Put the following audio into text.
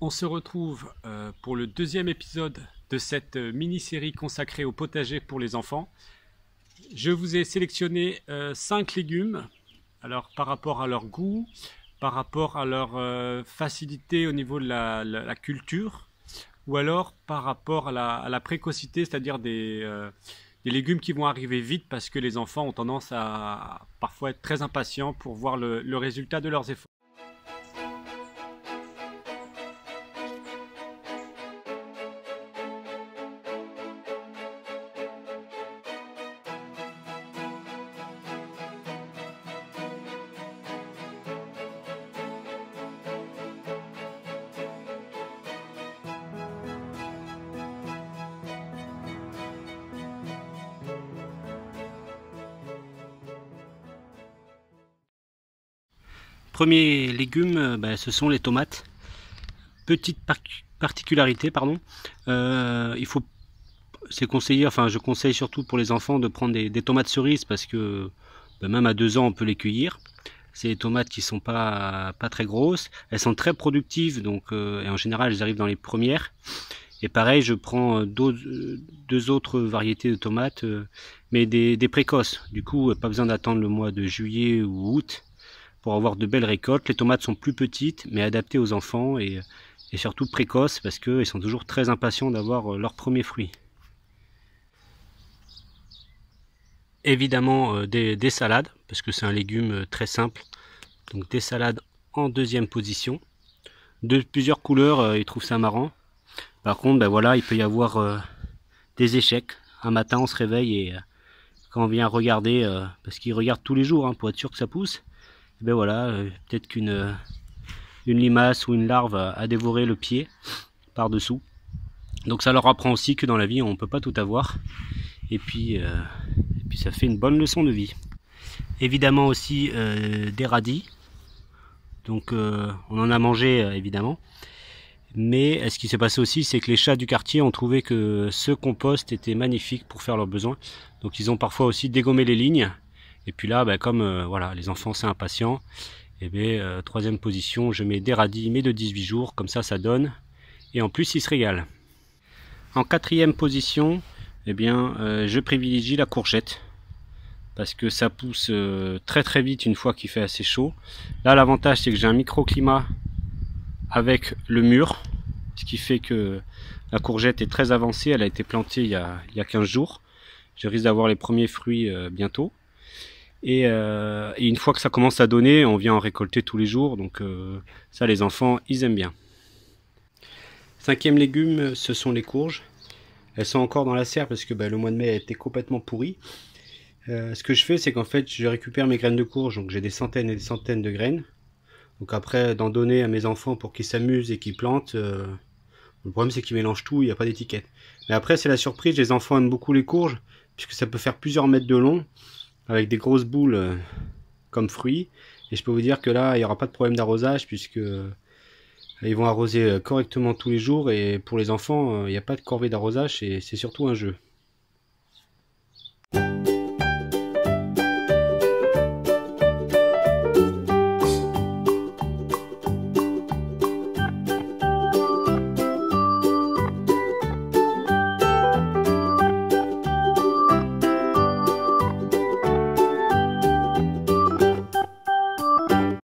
On se retrouve euh, pour le deuxième épisode de cette euh, mini-série consacrée au potager pour les enfants. Je vous ai sélectionné 5 euh, légumes alors, par rapport à leur goût, par rapport à leur facilité au niveau de la, culture, ou alors par rapport à la, précocité, c'est-à-dire des, légumes qui vont arriver vite parce que les enfants ont tendance à parfois être très impatients pour voir le résultat de leurs efforts. Premier légume, euh, bah, ce sont les tomates. Petite particularité, pardon, euh, il faut, c'est conseillé, enfin je conseille surtout pour les enfants de prendre des, tomates cerises parce que bah, même à deux ans on peut les cueillir. C'est des tomates qui sont pas pas très grosses, elles sont très productives donc euh, et en général elles arrivent dans les premières. Et pareil, je prends deux, autres variétés de tomates, mais des précoces. Du coup, pas besoin d'attendre le mois de juillet ou août pour avoir de belles récoltes. Les tomates sont plus petites mais adaptées aux enfants et, surtout précoces parce qu'ils sont toujours très impatients d'avoir euh, leurs premiers fruits. Évidemment euh, des, salades parce que c'est un légume euh, très simple. Donc des salades en deuxième position. De plusieurs couleurs, ils trouvent ça marrant. Par contre, ben voilà, il peut y avoir des échecs. Un matin, on se réveille et quand on vient regarder, parce qu'ils regardent tous les jours hein, pour être sûr que ça pousse, et ben voilà, euh, peut-être qu'une euh, une limace ou une larve a dévoré le pied par-dessous. Donc ça leur apprend aussi que dans la vie, on ne peut pas tout avoir. Et puis, euh, puis ça fait une bonne leçon de vie. Évidemment aussi des radis. Donc on en a mangé évidemment. Mais ce qui s'est passé aussi, c'est que les chats du quartier ont trouvé que ce compost était magnifique pour faire leurs besoins. Donc ils ont parfois aussi dégommé les lignes et puis là, ben, comme euh, voilà, les enfants c'est impatient, et eh bien euh, troisième position, je mets des radis mais de 18 jours, comme ça ça donne. Et en plus, ils se régalent. En quatrième position, eh bien, euh, je privilégie la courgette parce que ça pousse très très vite une fois qu'il fait assez chaud. Là, l'avantage c'est que j'ai un microclimat avec le mur, ce qui fait que la courgette est très avancée. Elle a été plantée il y a, il y a 15 jours. Je risque d'avoir les premiers fruits bientôt. Euh, et, une fois que ça commence à donner, on vient en récolter tous les jours. Donc euh, ça, les enfants, ils aiment bien. Cinquième légume, ce sont les courges. Elles sont encore dans la serre parce que bah, le mois de mai a été complètement pourri. Euh, ce que je fais, c'est qu'en fait, je récupère mes graines de courge. Donc j'ai des centaines et des centaines de graines. Donc après, d'en donner à mes enfants pour qu'ils s'amusent et qu'ils plantent. le problème, c'est qu'ils mélangent tout, il n'y a pas d'étiquette. Mais après, c'est la surprise. Les enfants aiment beaucoup les courges puisque ça peut faire plusieurs mètres de long avec des grosses boules euh, comme fruits. Et je peux vous dire que là, il n'y aura pas de problème d'arrosage puisque euh, ils vont arroser euh, correctement tous les jours. Et pour les enfants, il n'y a pas de corvée d'arrosage et c'est surtout un jeu.